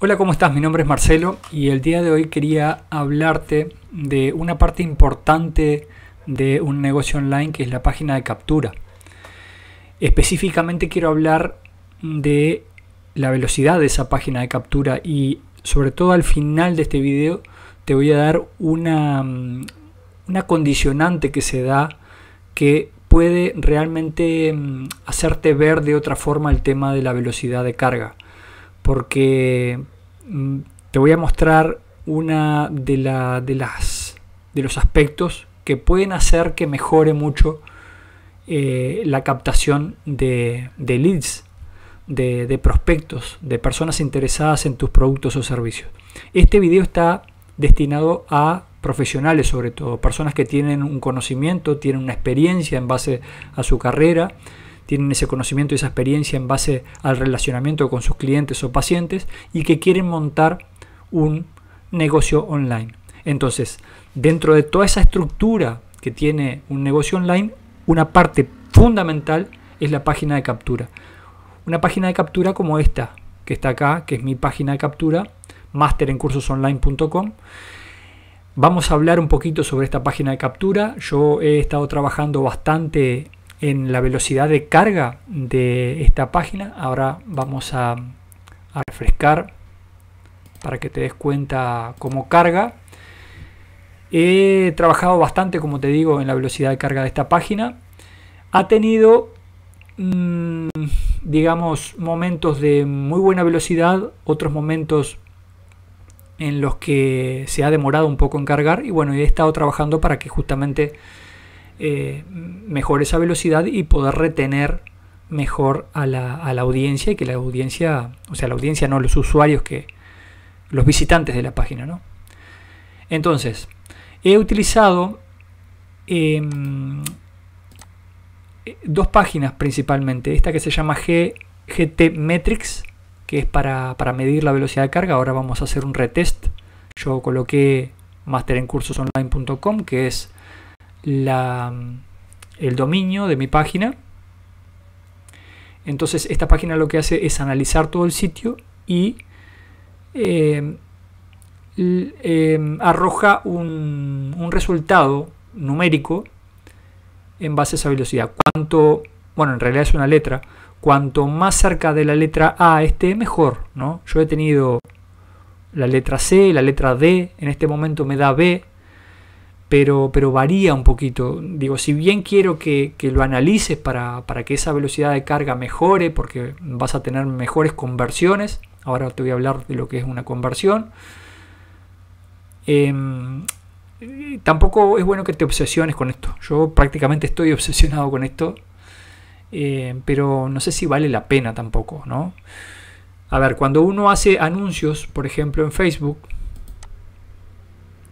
Hola, ¿cómo estás? Mi nombre es Marcelo y el día de hoy quería hablarte de una parte importante de un negocio online que es la página de captura. Específicamente quiero hablar de la velocidad de esa página de captura y sobre todo al final de este video te voy a dar una, mm, una condicionante que se da que puede realmente mm, hacerte ver de otra forma el tema de la velocidad de carga porque mm, te voy a mostrar una de, las, de los aspectos que pueden hacer que mejore mucho eh, la captación de, leads, de, prospectos, de personas interesadas en tus productos o servicios. Este video está destinado a profesionales sobre todo, personas que tienen un conocimiento, tienen una experiencia en base a su carrera tienen ese conocimiento y esa experiencia en base al relacionamiento con sus clientes o pacientes y que quieren montar un negocio online. Entonces, dentro de toda esa estructura que tiene un negocio online, una parte fundamental es la página de captura. Una página de captura como esta, que está acá, que es mi página de captura, masterencursosonline.com. Vamos a hablar un poquito sobre esta página de captura. Yo he estado trabajando bastante en la velocidad de carga de esta página. Ahora vamos a, refrescar para que te des cuenta cómo carga. He trabajado bastante, como te digo, en la velocidad de carga de esta página. Ha tenido, mm, digamos, momentos de muy buena velocidad, otros momentos en los que se ha demorado un poco en cargar y bueno, he estado trabajando para que justamente eh, mejor esa velocidad y poder retener mejor a la, audiencia y que la audiencia, o sea, la audiencia no, los usuarios que, los visitantes de la página, ¿no? Entonces, he utilizado em, dos páginas principalmente, esta que se llama GT Metrics, que es para, para medir la velocidad de carga, ahora vamos a hacer un retest, yo coloqué masterencursosonline.com, que es el dominio de mi página. Entonces esta página lo que hace es analizar todo el sitio y em, em, arroja un, resultado numérico en base a esa velocidad. Cuanto, bueno, en realidad es una letra. Cuanto más cerca de la letra A esté, mejor. ¿no? Yo he tenido la letra C, la letra D, en este momento me da B, pero, varía un poquito. Digo, si bien quiero que, lo analices para, que esa velocidad de carga mejore, porque vas a tener mejores conversiones, ahora te voy a hablar de lo que es una conversión, em, tampoco es bueno que te obsesiones con esto. Yo prácticamente estoy obsesionado con esto, em, pero no sé si vale la pena tampoco, ¿no? A ver, cuando uno hace anuncios, por ejemplo, en Facebook,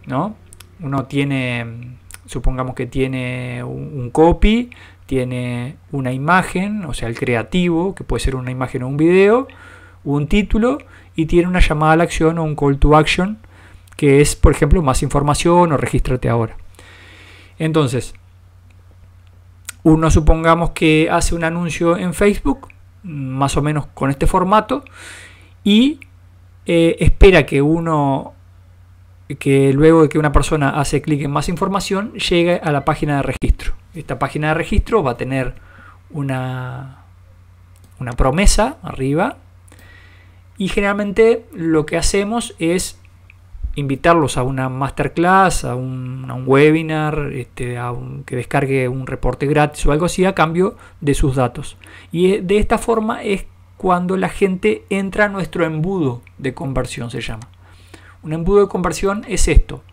¿no? uno tiene, supongamos que tiene un, copy, tiene una imagen, o sea, el creativo, que puede ser una imagen o un video, un título, y tiene una llamada a la acción o un call to action, que es, por ejemplo, más información o regístrate ahora. Entonces, uno supongamos que hace un anuncio en Facebook, más o menos con este formato, y eh, espera que uno que luego de que una persona hace clic en más información, llegue a la página de registro. Esta página de registro va a tener una, una promesa arriba y generalmente lo que hacemos es invitarlos a una masterclass, a un, un webinar, este, a que descargue un reporte gratis o algo así a cambio de sus datos. Y eh, de esta forma es cuando la gente entra a nuestro embudo de conversión, se llama. Un embudo de conversión es esto.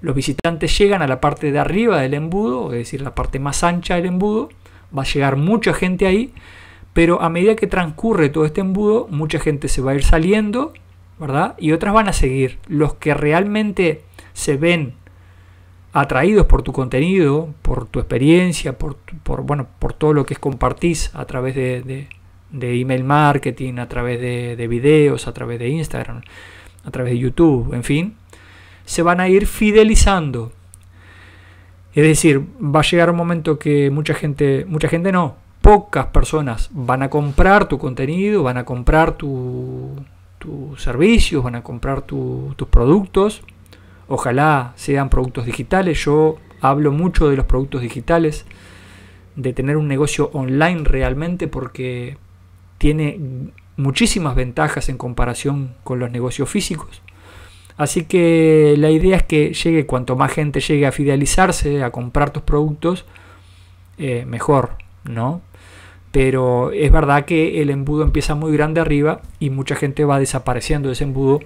Los visitantes llegan a la parte de arriba del embudo, es decir, la parte más ancha del embudo. Va a llegar mucha gente ahí, pero a medida que transcurre todo este embudo, mucha gente se va a ir saliendo, ¿verdad? Y otras van a seguir. Los que realmente se ven atraídos por tu contenido, por tu experiencia, por, por, bueno, por todo lo que compartís a través de, email marketing, a través de, de videos, a través de Instagram a través de YouTube, en fin, se van a ir fidelizando. Es decir, va a llegar un momento que mucha gente, mucha gente no, pocas personas van a comprar tu contenido, van a comprar tus servicios, van a comprar tus productos. Ojalá sean productos digitales. Yo hablo mucho de los productos digitales, de tener un negocio online realmente porque tiene muchísimas ventajas en comparación con los negocios físicos. Así que la idea es que llegue cuanto más gente llegue a fidelizarse, a comprar tus productos, eh, mejor, ¿no? Pero es verdad que el embudo empieza muy grande arriba y mucha gente va desapareciendo de ese embudo.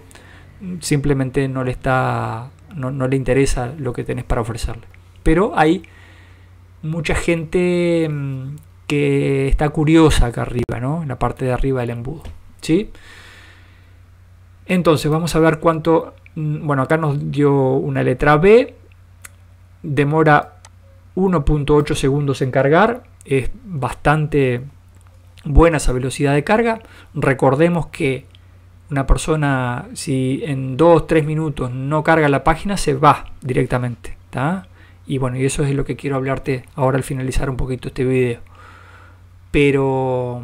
Simplemente no le está. no, no le interesa lo que tenés para ofrecerle. Pero hay mucha gente mm, que está curiosa acá arriba. En la parte de arriba del embudo, ¿sí? Entonces vamos a ver cuánto, mm, bueno, acá nos dio una letra B, demora 1.8 segundos en cargar, es bastante buena esa velocidad de carga. Recordemos que una persona si en 2-3 minutos no carga la página se va directamente. Y bueno, y eso es lo que quiero hablarte ahora al finalizar un poquito este video. Pero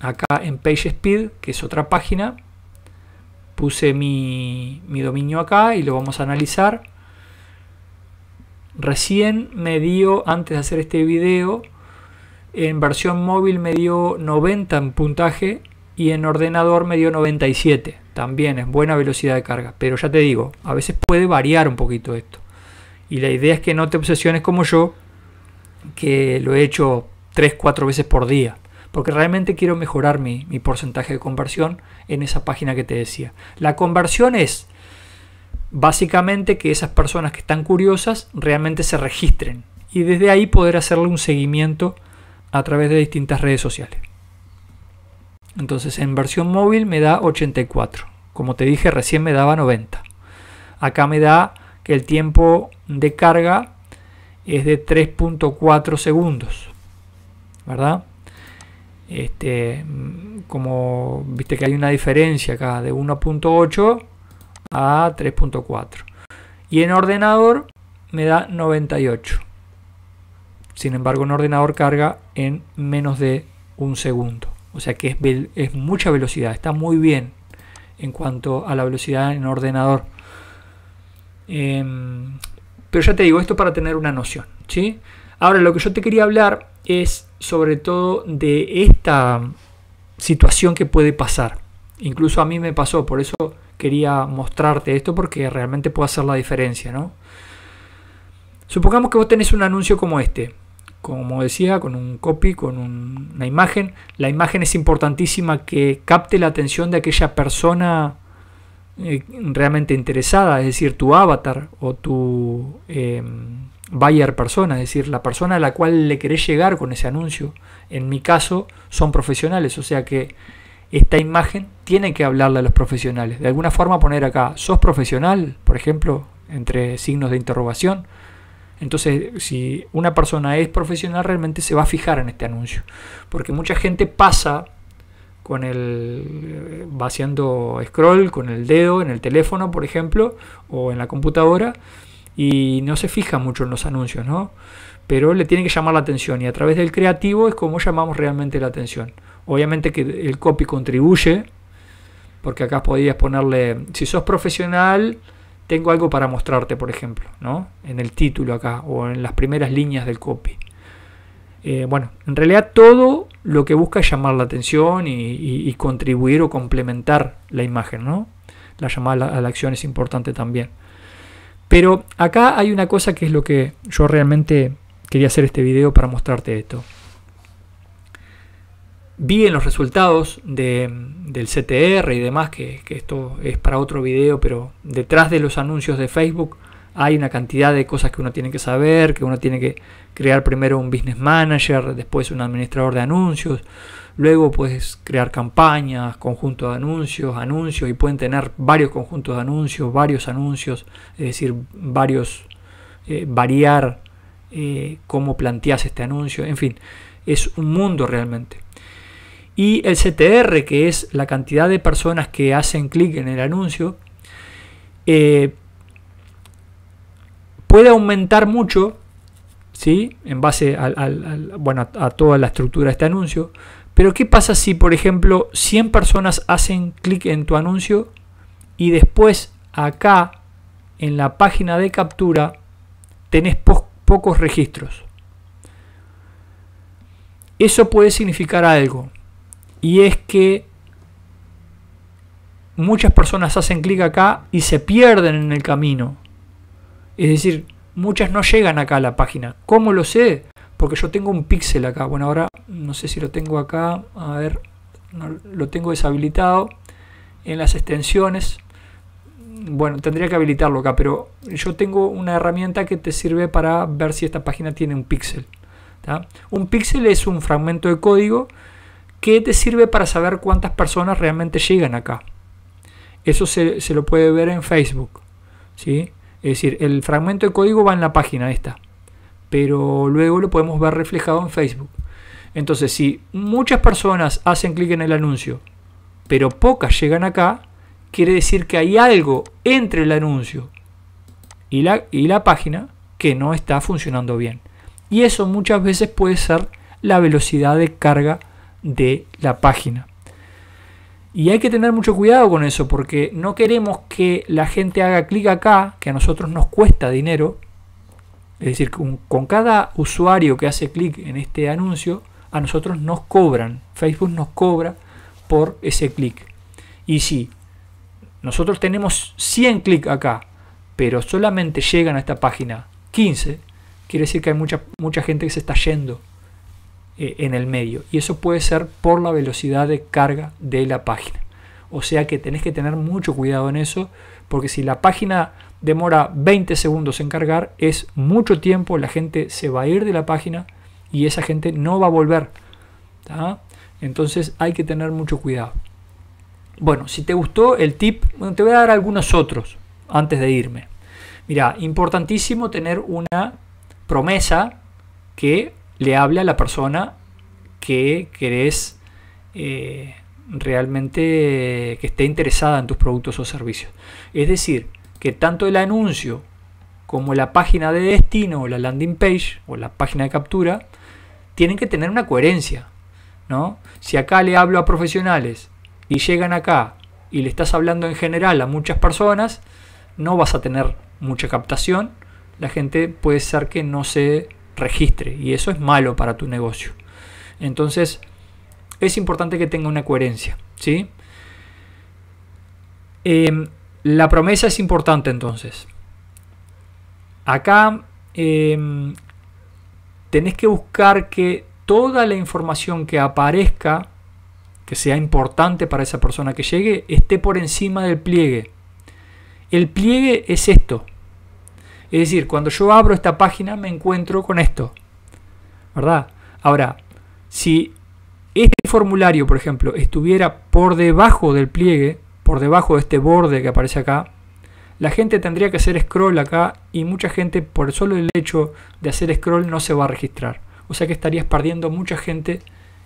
acá en PageSpeed, que es otra página, puse mi, dominio acá y lo vamos a analizar. Recién me dio, antes de hacer este video, en versión móvil me dio 90 en puntaje y en ordenador me dio 97. También es buena velocidad de carga. Pero ya te digo, a veces puede variar un poquito esto. Y la idea es que no te obsesiones como yo que lo he hecho 3, 4 veces por día, porque realmente quiero mejorar mi, mi porcentaje de conversión en esa página que te decía. La conversión es básicamente que esas personas que están curiosas realmente se registren y desde ahí poder hacerle un seguimiento a través de distintas redes sociales. Entonces en versión móvil me da 84. Como te dije recién me daba 90. Acá me da que el tiempo de carga es de 3.4 segundos, ¿verdad? Este, mm, como viste que hay una diferencia acá de 1.8 a 3.4 y en ordenador me da 98 sin embargo en ordenador carga en menos de un segundo o sea que es, mucha velocidad está muy bien en cuanto a la velocidad en ordenador em, pero ya te digo, esto para tener una noción. Ahora, lo que yo te quería hablar es sobre todo de esta situación que puede pasar. Incluso a mí me pasó, por eso quería mostrarte esto porque realmente puede hacer la diferencia. ¿no? Supongamos que vos tenés un anuncio como este, como decía, con un copy, con una imagen. La imagen es importantísima que capte la atención de aquella persona eh, realmente interesada, es decir, tu avatar o tu em, buyer persona, es decir, la persona a la cual le querés llegar con ese anuncio. En mi caso, son profesionales, o sea que esta imagen tiene que hablarle a los profesionales. De alguna forma poner acá, ¿sos profesional? Por ejemplo, entre signos de interrogación. Entonces, si una persona es profesional, realmente se va a fijar en este anuncio. Porque mucha gente pasa con el eh, va haciendo scroll con el dedo en el teléfono, por ejemplo, o en la computadora y no se fija mucho en los anuncios, ¿no? Pero le tiene que llamar la atención y a través del creativo es como llamamos realmente la atención. Obviamente que el copy contribuye porque acá podrías ponerle si sos profesional tengo algo para mostrarte, por ejemplo, ¿no? En el título acá o en las primeras líneas del copy. Eh, bueno, en realidad todo lo que busca es llamar la atención y, contribuir o complementar la imagen, ¿no? La llamada a la acción es importante también. Pero acá hay una cosa que es lo que yo realmente quería hacer este video para mostrarte esto. Vi en los resultados del CTR y demás, que, esto es para otro video, pero detrás de los anuncios de Facebook hay una cantidad de cosas que uno tiene que saber, que uno tiene que crear primero un business manager, después un administrador de anuncios, luego puedes crear campañas, conjuntos de anuncios, anuncios y pueden tener varios conjuntos de anuncios, varios anuncios, es decir, varios, eh, variar eh, cómo planteas este anuncio, en fin, es un mundo realmente. Y el CTR, que es la cantidad de personas que hacen clic en el anuncio, eh, puede aumentar mucho, ¿sí? En base bueno, a, toda la estructura de este anuncio. Pero ¿qué pasa si, por ejemplo, 100 personas hacen clic en tu anuncio y después acá en la página de captura tenés pocos registros? Eso puede significar algo. Y es que muchas personas hacen clic acá y se pierden en el camino. Es decir, muchas no llegan acá a la página. ¿Cómo lo sé? Porque yo tengo un píxel acá. Bueno, ahora no sé si lo tengo acá. A ver, lo tengo deshabilitado en las extensiones. Bueno, tendría que habilitarlo acá, pero yo tengo una herramienta que te sirve para ver si esta página tiene un píxel. Un píxel es un fragmento de código que te sirve para saber cuántas personas realmente llegan acá. Eso se, se lo puede ver en Facebook. ¿sí? Es decir, el fragmento de código va en la página esta, pero luego lo podemos ver reflejado en Facebook. Entonces, si muchas personas hacen clic en el anuncio, pero pocas llegan acá, quiere decir que hay algo entre el anuncio y la, y la página que no está funcionando bien. Y eso muchas veces puede ser la velocidad de carga de la página. Y hay que tener mucho cuidado con eso porque no queremos que la gente haga clic acá, que a nosotros nos cuesta dinero. Es decir, con, cada usuario que hace clic en este anuncio, a nosotros nos cobran. Facebook nos cobra por ese clic. Y si nosotros tenemos 100 clics acá, pero solamente llegan a esta página 15, quiere decir que hay mucha, mucha gente que se está yendo. Eh, en el medio. Y eso puede ser por la velocidad de carga de la página. O sea que tenés que tener mucho cuidado en eso, porque si la página demora 20 segundos en cargar, es mucho tiempo, la gente se va a ir de la página y esa gente no va a volver. Entonces hay que tener mucho cuidado. Bueno, si te gustó el tip, te voy a dar algunos otros antes de irme. Mira, importantísimo tener una promesa que le habla a la persona que querés eh, realmente que esté interesada en tus productos o servicios. Es decir, que tanto el anuncio como la página de destino o la landing page o la página de captura tienen que tener una coherencia. ¿no? Si acá le hablo a profesionales y llegan acá y le estás hablando en general a muchas personas, no vas a tener mucha captación. La gente puede ser que no se registre y eso es malo para tu negocio. Entonces, es importante que tenga una coherencia, ¿sí? Em, la promesa es importante entonces. Acá em, tenés que buscar que toda la información que aparezca, que sea importante para esa persona que llegue, esté por encima del pliegue. El pliegue es esto, es decir, cuando yo abro esta página me encuentro con esto. ¿Verdad? Ahora, si este formulario, por ejemplo, estuviera por debajo del pliegue, por debajo de este borde que aparece acá, la gente tendría que hacer scroll acá y mucha gente por solo el hecho de hacer scroll no se va a registrar. O sea que estarías perdiendo mucha gente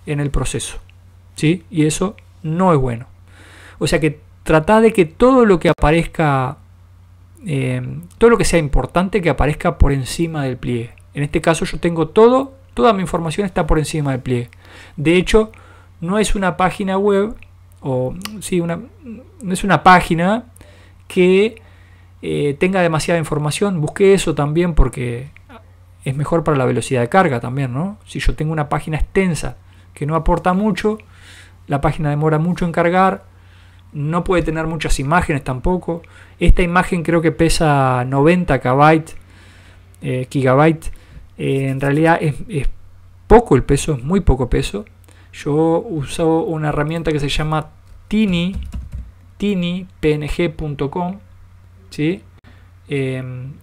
en el proceso. ¿Sí? Y eso no es bueno. O sea que trata de que todo lo que aparezca Em, todo lo que sea importante que aparezca por encima del pliegue. En este caso yo tengo todo, toda mi información está por encima del pliegue. De hecho, no es una página web, o sí, una, no es una página que eh, tenga demasiada información. Busqué eso también porque es mejor para la velocidad de carga también, ¿no? Si yo tengo una página extensa que no aporta mucho, la página demora mucho en cargar, no puede tener muchas imágenes tampoco. Esta imagen creo que pesa 90 KB, gigabyte. en realidad es, poco el peso, es muy poco peso. Yo uso una herramienta que se llama Tiny, tinypng.com. ¿sí? Em,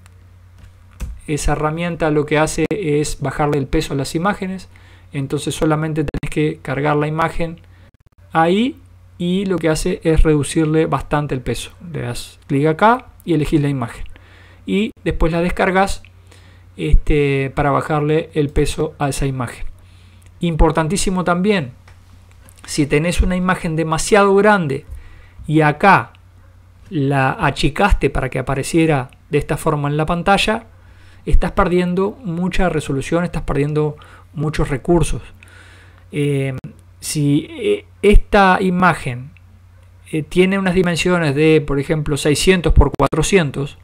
esa herramienta lo que hace es bajarle el peso a las imágenes. Entonces solamente tenés que cargar la imagen ahí y lo que hace es reducirle bastante el peso. Le das clic acá y elegís la imagen. Y después la descargas este, para bajarle el peso a esa imagen. Importantísimo también, si tenés una imagen demasiado grande y acá la achicaste para que apareciera de esta forma en la pantalla, estás perdiendo mucha resolución, estás perdiendo muchos recursos. Eh, si eh, esta imagen eh, tiene unas dimensiones de, por ejemplo, 600 por 400,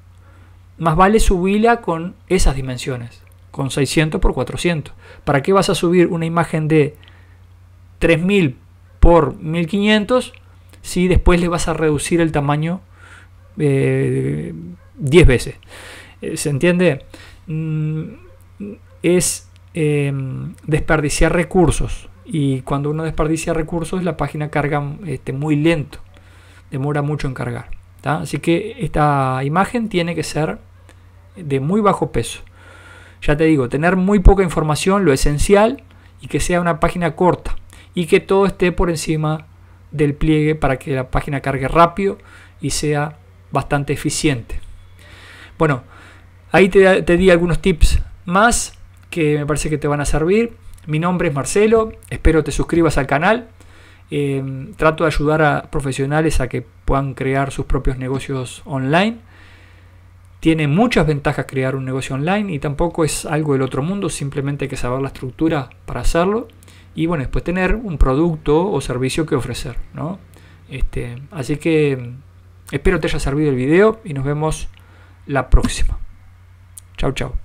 más vale subirla con esas dimensiones, con 600 por 400. ¿Para qué vas a subir una imagen de 3000 por 1500 si después le vas a reducir el tamaño 10 eh, veces? ¿Se entiende? Mm, es Em, desperdiciar recursos. Y cuando uno desperdicia recursos, la página carga este, muy lento. Demora mucho en cargar. Así que esta imagen tiene que ser de muy bajo peso. Ya te digo, tener muy poca información, lo esencial, y que sea una página corta. Y que todo esté por encima del pliegue para que la página cargue rápido y sea bastante eficiente. Bueno, ahí te di algunos tips más que me parece que te van a servir. Mi nombre es Marcelo, espero te suscribas al canal. Em, trato de ayudar a profesionales a que puedan crear sus propios negocios online. Tiene muchas ventajas crear un negocio online y tampoco es algo del otro mundo, simplemente hay que saber la estructura para hacerlo y bueno, después tener un producto o servicio que ofrecer, este, así que em, espero te haya servido el video y nos vemos la próxima. Chao, chao.